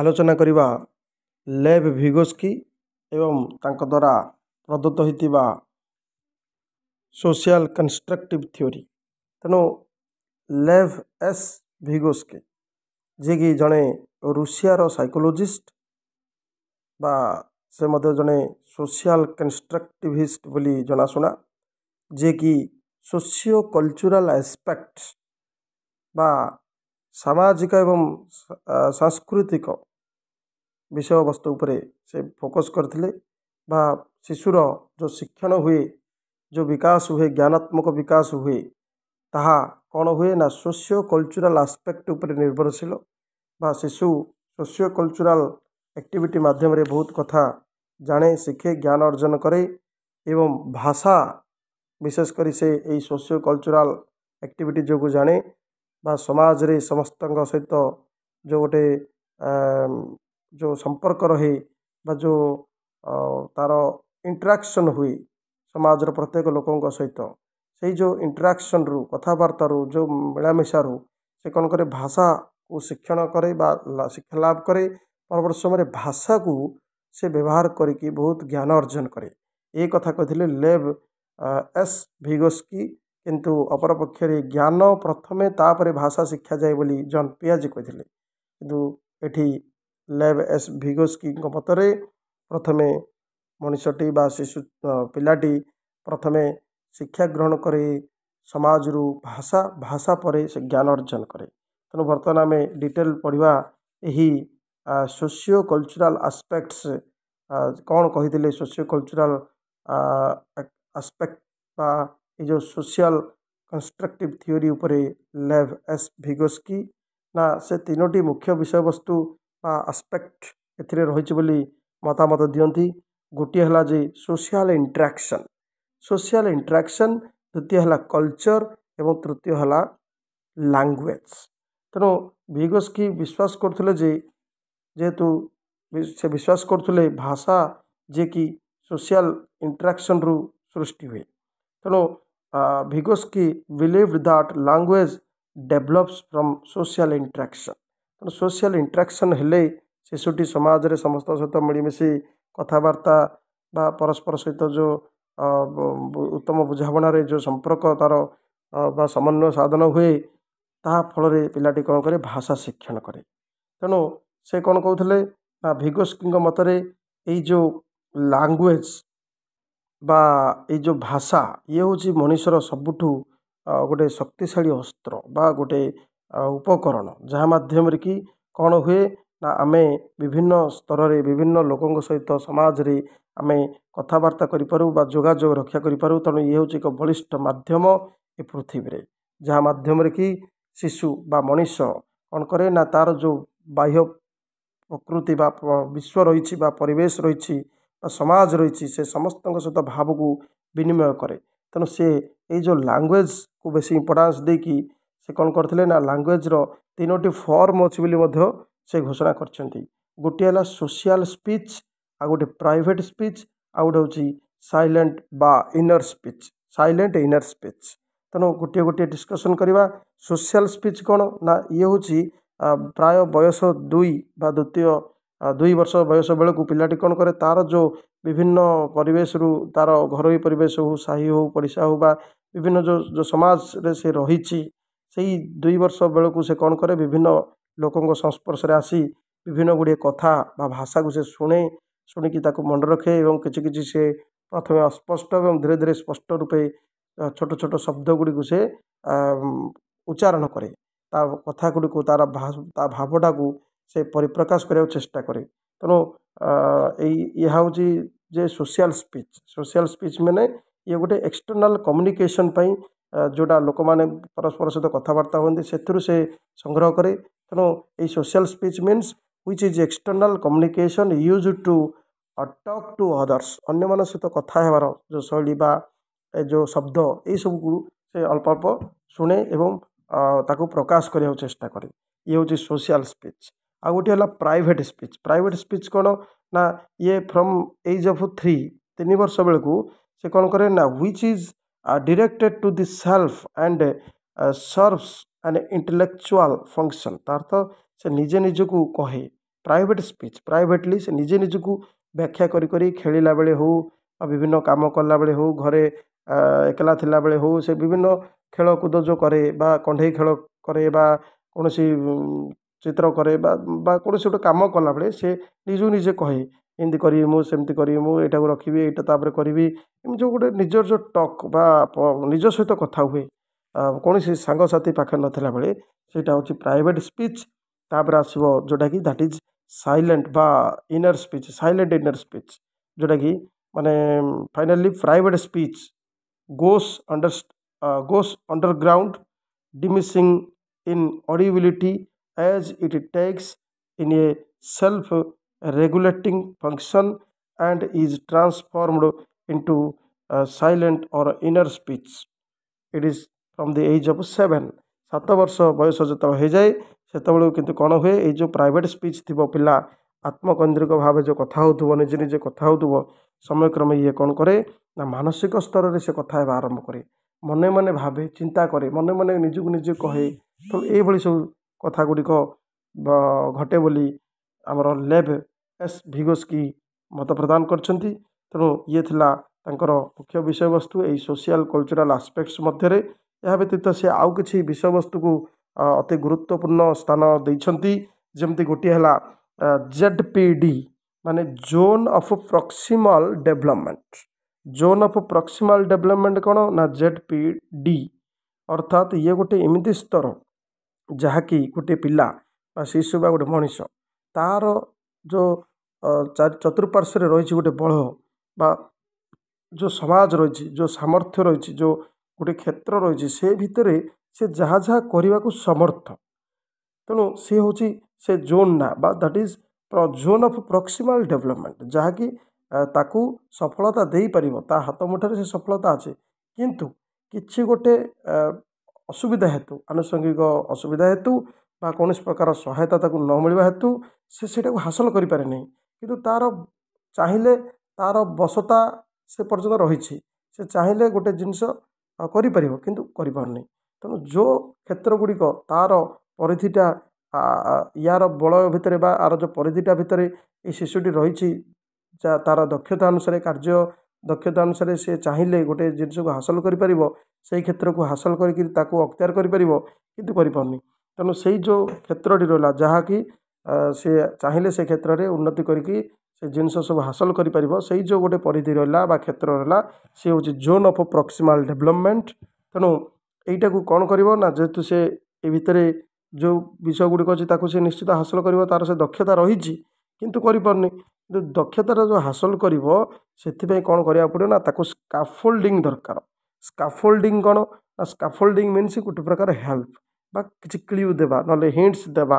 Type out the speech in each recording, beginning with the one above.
ଆଲୋଚନା କରିବା ଲେଭ୍ ଭିଗୋସ୍କି ଏବଂ ତାଙ୍କ ଦ୍ୱାରା ପ୍ରଦତ୍ତ ହୋଇଥିବା ସୋସିଆଲ୍ କନଷ୍ଟ୍ରକ୍ଟିଭ୍ ଥିଓରି ତେଣୁ ଲେଭ୍ ଏସ୍ ଭିଗୋସ୍କି ଯିଏକି ଜଣେ ରୁଷିଆର ସାଇକୋଲୋଜିଷ୍ଟ ବା ସେ ମଧ୍ୟ ଜଣେ ସୋସିଆଲ୍ କନଷ୍ଟ୍ରକ୍ଟିଭିଷ୍ଟ ବୋଲି ଜଣାଶୁଣା ଯିଏକି ସୋସିଓ କଲଚୁରାଲ୍ ଆସ୍ପେକ୍ଟ ବା ସାମାଜିକ ଏବଂ ସାଂସ୍କୃତିକ ବିଷୟବସ୍ତୁ ଉପରେ ସେ ଫୋକସ୍ କରିଥିଲେ ବା ଶିଶୁର ଯେଉଁ ଶିକ୍ଷଣ ହୁଏ ଯେଉଁ ବିକାଶ ହୁଏ ଜ୍ଞାନାତ୍ମକ ବିକାଶ ହୁଏ ତାହା କ'ଣ ହୁଏ ନା ସୋସିଓ କଲଚରାଲ୍ ଆସ୍ପେକ୍ଟ ଉପରେ ନିର୍ଭରଶୀଳ ବା ଶିଶୁ ସୋସିଓ କଲଚରାଲ୍ ଆକ୍ଟିଭିଟି ମାଧ୍ୟମରେ ବହୁତ କଥା ଜାଣେ ଶିଖେ ଜ୍ଞାନ ଅର୍ଜନ କରେ ଏବଂ ଭାଷା ବିଶେଷ କରି ସେ ଏଇ ସୋସିଓ କଲଚରାଲ୍ ଆକ୍ଟିଭିଟି ଯୋଗୁଁ ଜାଣେ ବା ସମାଜରେ ସମସ୍ତଙ୍କ ସହିତ ଯେଉଁ ଗୋଟେ ଯେଉଁ ସମ୍ପର୍କ ରହେ ବା ଯେଉଁ ତା'ର ଇଣ୍ଟ୍ରାକ୍ସନ୍ ହୁଏ ସମାଜର ପ୍ରତ୍ୟେକ ଲୋକଙ୍କ ସହିତ ସେଇ ଯେଉଁ ଇଣ୍ଟ୍ରାକ୍ସନ୍ରୁ କଥାବାର୍ତ୍ତାରୁ ଯେଉଁ ମିଳାମିଶାରୁ ସେ କ'ଣ କରେ ଭାଷାକୁ ଶିକ୍ଷଣ କରେ ବା ଶିକ୍ଷା ଲାଭ କରେ ପରବର୍ତ୍ତୀ ସମୟରେ ଭାଷାକୁ ସେ ବ୍ୟବହାର କରିକି ବହୁତ ଜ୍ଞାନ ଅର୍ଜନ କରେ ଏ କଥା କହିଥିଲେ ଲେବ୍ ଏସ୍ ଭିଗୋସ୍କି କିନ୍ତୁ ଅପରପକ୍ଷରେ ଜ୍ଞାନ ପ୍ରଥମେ ତାପରେ ଭାଷା ଶିକ୍ଷାଯାଏ ବୋଲି ଜନ୍ ପିଆଜି କହିଥିଲେ କିନ୍ତୁ ଏଠି ଲେବ୍ ଏସ୍ ଭିଗୋସ୍କିଙ୍କ ମତରେ ପ୍ରଥମେ ମଣିଷଟି ବା ଶିଶୁ ପିଲାଟି ପ୍ରଥମେ ଶିକ୍ଷା ଗ୍ରହଣ କରେ ସମାଜରୁ ଭାଷା ଭାଷା ପରେ ସେ ଜ୍ଞାନ ଅର୍ଜନ କରେ ତେଣୁ ବର୍ତ୍ତମାନ ଆମେ ଡିଟେଲ ପଢ଼ିବା ଏହି ସୋସିଓ କଲଚୁରାଲ୍ ଆସପେକ୍ଟସ୍ କ'ଣ କହିଥିଲେ ସୋସିଓ କଲଚୁରାଲ୍ ଆସପେକ୍ଟ ବା जो સોશિયલ કન્સ્ટ્રક્ટિવ થિઓરી ଉପରେ લેવ એસ ભિગોસ્કીના ସେ ତିନୋଟି ମୁଖ୍ୟ ବିଷୟବସ୍ତୁ ବା ଆସ୍ପେକ୍ଟ ଏଥିରେ ରହିଛି ବୋଲି ମତାମତ ଦିଅନ୍ତି ଗୋଟିଏ ହେଲା ଯେ ସୋସିଆଲ ଇଣ୍ଟ୍ରାକ୍ସନ୍ ସୋସିଆଲ ଇଣ୍ଟ୍ରାକ୍ସନ୍ ଦ୍ୱିତୀୟ ହେଲା କଲଚର ଏବଂ ତୃତୀୟ ହେଲା ଲାଙ୍ଗୁଏଜ୍ ତେଣୁ ଭିଗୋସ୍କି ବିଶ୍ୱାସ କରୁଥିଲେ ଯେ ଯେହେତୁ ସେ ବିଶ୍ୱାସ କରୁଥିଲେ ଭାଷା ଯିଏକି ସୋସିଆଲ ଇଣ୍ଟ୍ରାକ୍ସନ୍ରୁ ସୃଷ୍ଟି ହୁଏ ତେଣୁ Vygotsky believe that language develops from social interaction ତେଣୁ ସୋସିଆଲ୍ ଇଣ୍ଟ୍ରାକ୍ସନ୍ ହେଲେ ଶିଶୁଟି ସମାଜରେ ସମସ୍ତଙ୍କ ସହିତ ମିଳିମିଶି କଥାବାର୍ତ୍ତା ବା ପରସ୍ପର ସହିତ ଯେଉଁ ଉତ୍ତମ ବୁଝାମଣାରେ ଯେଉଁ ସମ୍ପର୍କ ତା'ର ବା ସମନ୍ୱୟ ସାଧନ ହୁଏ ତାହା ଫଳରେ ପିଲାଟି କ'ଣ କରେ ଭାଷା ଶିକ୍ଷଣ କରେ ତେଣୁ ସେ କ'ଣ କହୁଥିଲେ ନା ଭିଗୋସ୍କିଙ୍କ ମତରେ ଏଇ ଯେଉଁ ଲାଙ୍ଗୁଏଜ୍ ବା ଏଇ ଯେଉଁ ଭାଷା ଇଏ ହେଉଛି ମଣିଷର ସବୁଠୁ ଗୋଟେ ଶକ୍ତିଶାଳୀ ଅସ୍ତ୍ର ବା ଗୋଟେ ଉପକରଣ ଯାହା ମାଧ୍ୟମରେ କି କ'ଣ ହୁଏ ନା ଆମେ ବିଭିନ୍ନ ସ୍ତରରେ ବିଭିନ୍ନ ଲୋକଙ୍କ ସହିତ ସମାଜରେ ଆମେ କଥାବାର୍ତ୍ତା କରିପାରୁ ବା ଯୋଗାଯୋଗ ରକ୍ଷା କରିପାରୁ ତେଣୁ ଇଏ ହେଉଛି ଏକ ବଳିଷ୍ଠ ମାଧ୍ୟମ ଏ ପୃଥିବୀରେ ଯାହା ମାଧ୍ୟମରେ କି ଶିଶୁ ବା ମଣିଷ କ'ଣ କରେ ନା ତା'ର ଯେଉଁ ବାହ୍ୟ ପ୍ରକୃତି ବା ବିଶ୍ୱ ରହିଛି ବା ପରିବେଶ ରହିଛି ବା ସମାଜ ରହିଛି ସେ ସମସ୍ତଙ୍କ ସହିତ ଭାବକୁ ବିନିମୟ କରେ ତେଣୁ ସେ ଏଇ ଯେଉଁ ଲାଙ୍ଗୁଏଜ୍କୁ ବେଶୀ ଇମ୍ପୋର୍ଟାନ୍ସ ଦେଇକି ସେ କ'ଣ କରିଥିଲେ ନା ଲାଙ୍ଗୁଏଜ୍ର ତିନୋଟି ଫର୍ମ ଅଛି ବୋଲି ମଧ୍ୟ ସେ ଘୋଷଣା କରିଛନ୍ତି ଗୋଟିଏ ହେଲା ସୋସିଆଲ୍ ସ୍ପିଚ୍ ଆଉ ଗୋଟେ ପ୍ରାଇଭେଟ୍ ସ୍ପିଚ୍ ଆଉ ଗୋଟେ ହେଉଛି ସାଇଲେଣ୍ଟ ବା inner speech silent inner speech ତେଣୁ ଗୋଟିଏ ଗୋଟିଏ ଡିସ୍କସନ୍ କରିବା ସୋସିଆଲ୍ ସ୍ପିଚ୍ କ'ଣ ନା ଇଏ ହେଉଛି ପ୍ରାୟ ବୟସ ଦୁଇ ବା ଦ୍ୱିତୀୟ ଦୁଇ ବର୍ଷ ବୟସ ବେଳକୁ ପିଲାଟି କ'ଣ କରେ ତା'ର ଯେଉଁ ବିଭିନ୍ନ ପରିବେଶରୁ ତା'ର ଘରୋଇ ପରିବେଶ ହେଉ ସାହି ହେଉ ପଡ଼ିଶା ହେଉ ବା ବିଭିନ୍ନ ଯେଉଁ ଯେଉଁ ସମାଜରେ ସେ ରହିଛି ସେଇ ଦୁଇ ବର୍ଷ ବେଳକୁ ସେ କ'ଣ କରେ ବିଭିନ୍ନ ଲୋକଙ୍କ ସଂସ୍ପର୍ଶରେ ଆସି ବିଭିନ୍ନ ଗୁଡ଼ିଏ କଥା ବା ଭାଷାକୁ ସେ ଶୁଣେ ଶୁଣିକି ତାକୁ ମନେ ରଖେ ଏବଂ କିଛି କିଛି ସେ ପ୍ରଥମେ ଅସ୍ପଷ୍ଟ ଏବଂ ଧୀରେ ଧୀରେ ସ୍ପଷ୍ଟ ରୂପେ ଛୋଟ ଛୋଟ ଶବ୍ଦ ଗୁଡ଼ିକୁ ସେ ଉଚ୍ଚାରଣ କରେ ତା କଥା ଗୁଡ଼ିକୁ ତା'ର ତା ଭାବଟାକୁ ସେ ପରିପ୍ରକାଶ କରିବାକୁ ଚେଷ୍ଟା କରେ ତେଣୁ ଏଇ ଏହା ହେଉଛି ଯେ ସୋସିଆଲ୍ ସ୍ପିଚ୍ ସୋସିଆଲ୍ ସ୍ପିଚ୍ ମାନେ ଇଏ ଗୋଟେ ଏକ୍ସଟର୍ନାଲ୍ କମ୍ୟୁନିକେସନ୍ ପାଇଁ ଯେଉଁଟା ଲୋକମାନେ ପରସ୍ପର ସହିତ କଥାବାର୍ତ୍ତା ହୁଅନ୍ତି ସେଥିରୁ ସେ ସଂଗ୍ରହ କରେ ତେଣୁ ଏଇ social speech means which is external communication use to talk to others ଅନ୍ୟମାନଙ୍କ ସହିତ କଥା ହେବାର ଯେଉଁ ଶୈଳୀ ବା ଯେଉଁ ଶବ୍ଦ ଏଇସବୁକୁ ସେ ଅଳ୍ପ ଅଳ୍ପ ଶୁଣେ ଏବଂ ତାକୁ ପ୍ରକାଶ କରିବାକୁ ଚେଷ୍ଟା କରେ ଇଏ ହେଉଛି ସୋସିଆଲ୍ ସ୍ପିଚ୍ ଆଉ ଗୋଟିଏ ହେଲା ପ୍ରାଇଭେଟ୍ ସ୍ପିଚ୍ ପ୍ରାଇଭେଟ୍ ସ୍ପିଚ୍ କ'ଣ ନା ଇଏ ଫ୍ରମ୍ ଏଜ୍ ଅଫ୍ ଥ୍ରୀ ତିନି ବର୍ଷ ବେଳକୁ ସେ କ'ଣ କରେ ନା which is directed to the self and serves and intellectual function ତା ତ ସେ ନିଜେ ନିଜକୁ କହେ ପ୍ରାଇଭେଟ୍ ସ୍ପିଚ୍ ପ୍ରାଇଭେଟ୍ଲି ସେ ନିଜେ ନିଜକୁ ବ୍ୟାଖ୍ୟା କରି କରି ଖେଳିଲା ବେଳେ ହେଉ ବା ବିଭିନ୍ନ କାମ କଲାବେଳେ ହେଉ ଘରେ ଏକଲା ଥିଲାବେଳେ ହେଉ ସେ ବିଭିନ୍ନ ଖେଳକୁଦ ଯେଉଁ କରେ ବା କଣ୍ଢେଇ ଖେଳ କରେ ବା କୌଣସି ଚିତ୍ର କରେ ବା ବା କୌଣସି ଗୋଟେ କାମ କଲାବେଳେ ସେ ନିଜକୁ ନିଜେ କହେ ଏମିତି କରିବି ମୁଁ ସେମିତି କରିବି ମୁଁ ଏଇଟାକୁ ରଖିବି ଏଇଟା ତା'ପରେ କରିବି ଏମିତି ଯେଉଁ ଗୋଟେ ନିଜର ଯେଉଁ ଟକ୍ ବା ନିଜ ସହିତ କଥା ହୁଏ କୌଣସି ସାଙ୍ଗସାଥି ପାଖରେ ନଥିଲା ବେଳେ ସେଇଟା ହେଉଛି ପ୍ରାଇଭେଟ୍ ସ୍ପିଚ୍ ତା'ପରେ ଆସିବ ଯେଉଁଟାକି ଦ୍ୟାଟ୍ ଇଜ୍ ସାଇଲେଣ୍ଟ ବା inner speech silent inner speech ଯେଉଁଟାକି ମାନେ finally private speech goes under goes underground diminishing in audibility as it takes in a self regulating function and is transformed into a silent or inner speech. It is from the age of seven. ସାତ ବର୍ଷ ବୟସ ଯେତେବେଳେ ହୋଇଯାଏ ସେତେବେଳକୁ କିନ୍ତୁ କ'ଣ ହୁଏ ଏଇ ଯେଉଁ ପ୍ରାଇଭେଟ୍ ସ୍ପିଚ୍ ଥିବ ପିଲା ଆତ୍ମକେନ୍ଦ୍ରିକ ଭାବେ ଯେଉଁ କଥା ହେଉଥିବ ନିଜେ ନିଜେ କଥା ହେଉଥିବ ସମୟକ୍ରମେ ଇଏ କ'ଣ କରେ ନା ମାନସିକ ସ୍ତରରେ ସେ କଥା ହେବା ଆରମ୍ଭ କରେ ମନେ ମନେ ଭାବେ ଚିନ୍ତା କରେ ମନେ ମନେ ନିଜକୁ ନିଜେ କହେ ତ ଏଇଭଳି ସବୁ କଥା ଗୁଡ଼ିକ ଘଟେ ବୋଲି ଆମର ଲେବ୍ ଏସ୍ ଭିଗୋସ୍କି ମତ ପ୍ରଦାନ କରିଛନ୍ତି ତେଣୁ ଇଏ ଥିଲା ତାଙ୍କର ମୁଖ୍ୟ ବିଷୟବସ୍ତୁ ଏହି ସୋସିଆଲ୍ କଲଚରାଲ୍ ଆସ୍ପେକ୍ଟସ୍ ମଧ୍ୟରେ ଏହା ବ୍ୟତୀତ ସେ ଆଉ କିଛି ବିଷୟବସ୍ତୁକୁ ଅତି ଗୁରୁତ୍ୱପୂର୍ଣ୍ଣ ସ୍ଥାନ ଦେଇଛନ୍ତି ଯେମିତି ଗୋଟିଏ ହେଲା ଜେଡ୍ ପି ଡି ମାନେ zone of proximal development zone of proximal development କ'ଣ ନା ଜେଡ୍ ପି ଡି ଅର୍ଥାତ୍ ଇଏ ଗୋଟେ ଏମିତି ସ୍ତର ଯାହାକି ଗୋଟିଏ ପିଲା ବା ଶିଶୁ ବା ଗୋଟେ ମଣିଷ ତା'ର ଯେଉଁ ଚତୁଃପାର୍ଶ୍ୱରେ ରହିଛି ଗୋଟେ ବଳ ବା ଯେଉଁ ସମାଜ ରହିଛି ଯେଉଁ ସାମର୍ଥ୍ୟ ରହିଛି ଯେଉଁ ଗୋଟେ କ୍ଷେତ୍ର ରହିଛି ସେ ଭିତରେ ସେ ଯାହା ଯାହା କରିବାକୁ ସମର୍ଥ ତେଣୁ ସେ ହେଉଛି ସେ ଜୋନ୍ ନା ବା that is zone of proximal development ଯାହାକି ତାକୁ ସଫଳତା ଦେଇପାରିବ ତା ହାତ ମୁଠାରେ ସେ ସଫଳତା ଅଛି କିନ୍ତୁ କିଛି ଗୋଟେ ଅସୁବିଧା ହେତୁ ଆନୁଷଙ୍ଗିକ ଅସୁବିଧା ହେତୁ ବା କୌଣସି ପ୍ରକାର ସହାୟତା ତାକୁ ନ ମିଳିବା ହେତୁ ସେ ସେଇଟାକୁ ହାସଲ କରିପାରେ ନାହିଁ କିନ୍ତୁ ତା'ର ଚାହିଁଲେ ତା'ର ବସତା ସେ ପର୍ଯ୍ୟନ୍ତ ରହିଛି ସେ ଚାହିଁଲେ ଗୋଟେ ଜିନିଷ କରିପାରିବ କିନ୍ତୁ କରିପାରୁନି ତେଣୁ ଯେଉଁ କ୍ଷେତ୍ର ଗୁଡ଼ିକ ତା'ର ପରିଧିଟା ୟାର ବଳୟ ଭିତରେ ବା ଆର ଯେଉଁ ପରିଧିଟା ଭିତରେ ଏ ଶିଶୁଟି ରହିଛି ଯା ତା'ର ଦକ୍ଷତା ଅନୁସାରେ କାର୍ଯ୍ୟ ଦକ୍ଷତା ଅନୁସାରେ ସେ ଚାହିଁଲେ ଗୋଟେ ଜିନିଷକୁ ହାସଲ କରିପାରିବ ସେହି କ୍ଷେତ୍ରକୁ ହାସଲ କରିକି ତାକୁ ଅକ୍ତିଆର କରିପାରିବ କିନ୍ତୁ କରିପାରୁନି ତେଣୁ ସେଇ ଯେଉଁ କ୍ଷେତ୍ରଟି ରହିଲା ଯାହାକି ସେ ଚାହିଁଲେ ସେ କ୍ଷେତ୍ରରେ ଉନ୍ନତି କରିକି ସେ ଜିନିଷ ସବୁ ହାସଲ କରିପାରିବ ସେଇ ଯେଉଁ ଗୋଟେ ପରିଧି ରହିଲା ବା କ୍ଷେତ୍ର ରହିଲା ସେ ହେଉଛି ଜୋନ୍ ଅଫ୍ ପ୍ରକ୍ସିମାଲ ଡେଭଲପମେଣ୍ଟ ତେଣୁ ଏଇଟାକୁ କ'ଣ କରିବ ନା ଯେହେତୁ ସେ ଏ ଭିତରେ ଯେଉଁ ବିଷୟ ଗୁଡ଼ିକ ଅଛି ତାକୁ ସେ ନିଶ୍ଚିତ ହାସଲ କରିବ ତା'ର ସେ ଦକ୍ଷତା ରହିଛି କିନ୍ତୁ କରିପାରୁନି କିନ୍ତୁ ଦକ୍ଷତାର ଯେଉଁ ହାସଲ କରିବ ସେଥିପାଇଁ କ'ଣ କରିବାକୁ ପଡ଼ିବ ନା ତାକୁ ସ୍କାଫୋଲ୍ଡିଂ ଦରକାର ସ୍କାଫୋଲ୍ଡିଂ କ'ଣ ନା ସ୍କାଫୋଲ୍ଡିଂ ମିନ୍ସ ଗୋଟେ ପ୍ରକାର ହେଲ୍ପ ବା କିଛି କ୍ଲିଉ ଦେବା ନହେଲେ ହିଣ୍ଟସ୍ ଦେବା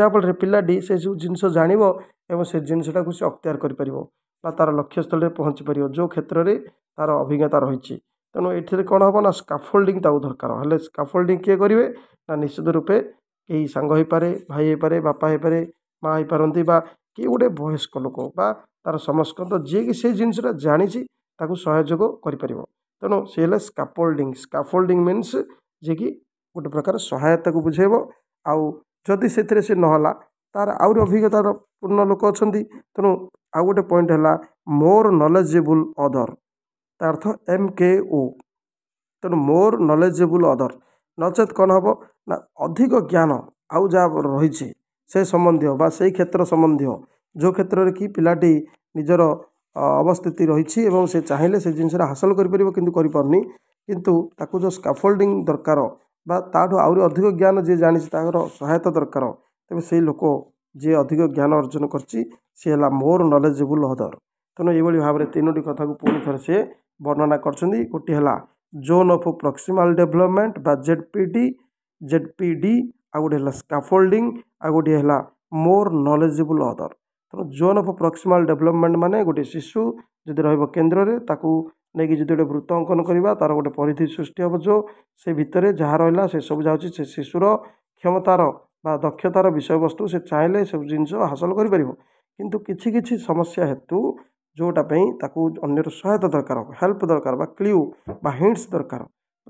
ଯାହାଫଳରେ ପିଲାଟି ସେସବୁ ଜିନିଷ ଜାଣିବ ଏବଂ ସେ ଜିନିଷଟାକୁ ସେ ଅକ୍ତିଆର କରିପାରିବ ବା ତା'ର ଲକ୍ଷ୍ୟସ୍ଥଳରେ ପହଞ୍ଚି ପାରିବ ଯେଉଁ କ୍ଷେତ୍ରରେ ତା'ର ଅଭିଜ୍ଞତା ରହିଛି ତେଣୁ ଏଥିରେ କ'ଣ ହେବ ନା ସ୍କାଫୋଲ୍ଡିଂ ତାକୁ ଦରକାର ହେଲେ ସ୍କାଫୋଲ୍ଡିଂ କିଏ କରିବେ ନା ନିଶ୍ଚିତ ରୂପେ କେହି ସାଙ୍ଗ ହୋଇପାରେ ଭାଇ ହୋଇପାରେ ବାପା ହୋଇପାରେ ମା' ହୋଇପାରନ୍ତି ବା କିଏ ଗୋଟେ ବୟସ୍କ ଲୋକ ବା ତା'ର ସମସ୍ତ ଯିଏକି ସେ ଜିନିଷଟା ଜାଣିଛି ତାକୁ ସହଯୋଗ କରିପାରିବ ତେଣୁ ସେ ହେଲା ସ୍କାଫୋଲ୍ଡିଂ ସ୍କାଫୋଲ୍ଡିଂ ମିନ୍ସ ଯିଏକି ଗୋଟେ ପ୍ରକାର ସହାୟତାକୁ ବୁଝାଇବ ଆଉ ଯଦି ସେଥିରେ ସେ ନହେଲା ତା'ର ଆହୁରି ଅଭିଜ୍ଞତାର ପୂର୍ଣ୍ଣ ଲୋକ ଅଛନ୍ତି ତେଣୁ ଆଉ ଗୋଟେ ପଏଣ୍ଟ ହେଲା ମୋର ନଲେଜେବୁଲ୍ ଅଦର ତା ଅର୍ଥ ଏମ୍ କେ ଓ ତେଣୁ ମୋର୍ ନଲେଜେବୁଲ୍ ଅଦର୍ ନଚେତ୍ କ'ଣ ହେବ ନା ଅଧିକ ଜ୍ଞାନ ଆଉ ଯାହା ରହିଛି ସେ ସମ୍ବନ୍ଧୀୟ ବା ସେଇ କ୍ଷେତ୍ର ସମ୍ବନ୍ଧୀୟ ଯେଉଁ କ୍ଷେତ୍ରରେ କି ପିଲାଟି ନିଜର ଅବସ୍ଥିତି ରହିଛି ଏବଂ ସେ ଚାହିଁଲେ ସେ ଜିନିଷଟା ହାସଲ କରିପାରିବ କିନ୍ତୁ କରିପାରୁନି କିନ୍ତୁ ତାକୁ ଯେଉଁ ସ୍କାଫୋଲ୍ଡିଂ ଦରକାର ବା ତା'ଠୁ ଆହୁରି ଅଧିକ ଜ୍ଞାନ ଯିଏ ଜାଣିଛି ତାଙ୍କର ସହାୟତା ଦରକାର ତେବେ ସେଇ ଲୋକ ଯିଏ ଅଧିକ ଜ୍ଞାନ ଅର୍ଜନ କରିଛି ସିଏ ହେଲା ମୋର ନଲେଜେବୁଲ୍ ଅଦର ତେଣୁ ଏଇଭଳି ଭାବରେ ତିନୋଟି କଥାକୁ ପୁଣି ଥରେ ସିଏ ବର୍ଣ୍ଣନା କରିଛନ୍ତି ଗୋଟିଏ ହେଲା ଜୋନ୍ ଅଫ୍ ପ୍ରକ୍ସିମାଲ୍ ଡେଭଲପମେଣ୍ଟ ବା Z P D Z P D ଆଉ ଗୋଟିଏ ହେଲା ସ୍କାଫୋଲ୍ଡିଂ ଆଉ ଗୋଟିଏ ହେଲା ମୋର ନଲେଜେବୁଲ୍ ଅଦର ତେଣୁ ଜୋନ୍ ଅଫ୍ ପ୍ରକ୍ସିମାଲ୍ ଡେଭଲପମେଣ୍ଟ ମାନେ ଗୋଟିଏ ଶିଶୁ ଯଦି ରହିବ କେନ୍ଦ୍ରରେ ତାକୁ ନେଇକି ଯଦି ଗୋଟେ ବୃତ୍ତ ଅଙ୍କନ କରିବା ତା'ର ଗୋଟେ ପରିଧି ସୃଷ୍ଟି ହେବ ଯେଉଁ ସେ ଭିତରେ ଯାହା ରହିଲା ସେସବୁ ଯାଉଛି ସେ ଶିଶୁର କ୍ଷମତାର ବା ଦକ୍ଷତାର ବିଷୟବସ୍ତୁ ସେ ଚାହିଁଲେ ସେ ଜିନିଷ ହାସଲ କରିପାରିବ କିନ୍ତୁ କିଛି କିଛି ସମସ୍ୟା ହେତୁ ଯେଉଁଟା ପାଇଁ ତାକୁ ଅନ୍ୟର ସହାୟତା ଦରକାର ହେଲ୍ପ ଦରକାର ବା କ୍ଲିଉ ବା ହିଣ୍ଟସ୍ ଦରକାର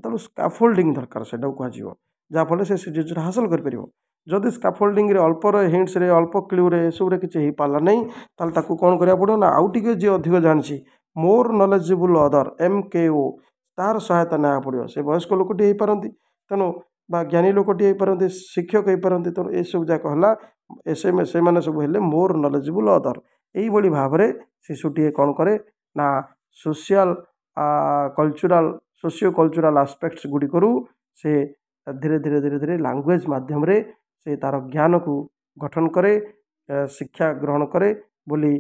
ତେଣୁ ସ୍କାଫୋଲ୍ଡିଂ ଦରକାର ସେଇଟାକୁ କୁହାଯିବ ଯାହାଫଳରେ ସେ ସେ ଜିନିଷଟା ହାସଲ କରିପାରିବ ଯଦି ସ୍କାଫୋଲ୍ଡିଂରେ ଅଳ୍ପର ହିଣ୍ଟସ୍ରେ ଅଳ୍ପ କ୍ଲିଉରେ ଏସବୁରେ କିଛି ହେଇପାରିଲା ନାହିଁ ତାହେଲେ ତାକୁ କ'ଣ କରିବାକୁ ପଡ଼ିବ ନା ଆଉ ଟିକେ ଯିଏ ଅଧିକ ଜାଣିଛି ମୋର ନଲେଜେବୁଲ୍ ଅଦର୍ ଏମ୍ କେ ଓ ତାହାର ସହାୟତା ନେବାକୁ ପଡ଼ିବ ସେ ବୟସ୍କ ଲୋକଟି ହେଇପାରନ୍ତି ତେଣୁ ବା ଜ୍ଞାନୀ ଲୋକଟି ହେଇପାରନ୍ତି ଶିକ୍ଷକ ହେଇପାରନ୍ତି ତେଣୁ ଏସବୁ ଯାକ ହେଲା ସେ ସେମାନେ ସବୁ ହେଲେ ମୋର ନଲେଜେବୁଲ୍ ଅଦର୍ ଏଇଭଳି ଭାବରେ ଶିଶୁଟିଏ କ'ଣ କରେ ନା social cultural socio cultural aspects ଗୁଡ଼ିକରୁ ସେ ଧୀରେ ଧୀରେ ଧୀରେ ଧୀରେ ଲାଙ୍ଗୁଏଜ୍ ମାଧ୍ୟମରେ ସେ ତା'ର ଜ୍ଞାନକୁ ଗଠନ କରେ ଶିକ୍ଷା ଗ୍ରହଣ କରେ ବୋଲି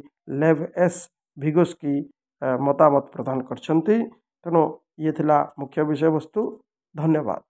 ଲେଭ୍ ଏସ୍ ଭିଗୋସ୍କି ମତାମତ ପ୍ରଦାନ କରିଛନ୍ତି ତେଣୁ ଇଏ ଥିଲା ମୁଖ୍ୟ ବିଷୟବସ୍ତୁ ଧନ୍ୟବାଦ